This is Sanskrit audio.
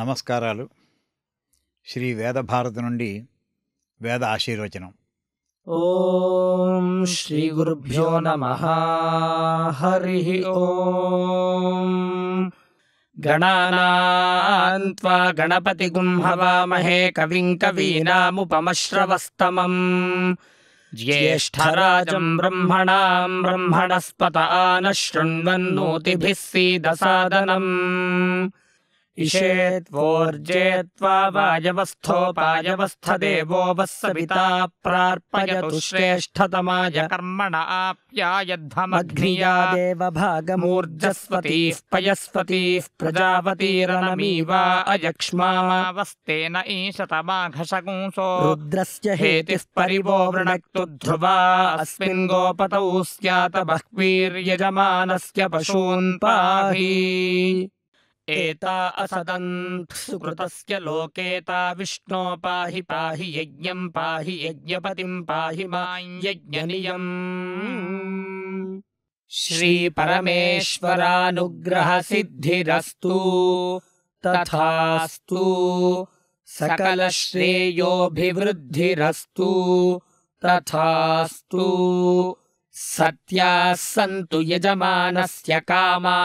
నమస్కారాలు శ్రీ వేదభారతి నుండి వేద ఆశీర్వచనం ఓం శ్రీ గురుభ్యో నమ హరి ఓ గణానాన్త్వా గణపతి గుంహవామహే కవిం కవీనాముపమశ్రవస్తమం ज्येष्ठराजं బ్రహ్మణా బ్రహ్మణస్పత ఆన శృణ్వన్నోతిభిస్సీదసాదనం इषेत्वोर्जेत्वा वायवस्थोपायवस्थदेवो वः सविता प्रार्पयतु श्रेष्ठतमाय कर्मण आप्यायध्वमग्निया देवभागमूर्जस्वतीः पयस्वतीः प्रजापतिरनमीवा अयक्ष्मावस्तेन ईशतमाघशकुंसो रुद्रस्य हेतिः परिवो वृणक्तु ध्रुवा अस्मिन् गोपतौ स्यात बह्वीर्यजमानस्य पशून् पाहि एता असदन् सुकृतस्य लोकेता विष्णो पाहि पाहि यज्ञम् पाहि यज्ञपतिम् पाहि माम् यज्ञनियम् श्रीपरमेश्वरानुग्रहसिद्धिरस्तु तथास्तु सकलश्रेयोऽभिवृद्धिरस्तु तथास्तु सत्याः सन्तु यजमानस्य कामाः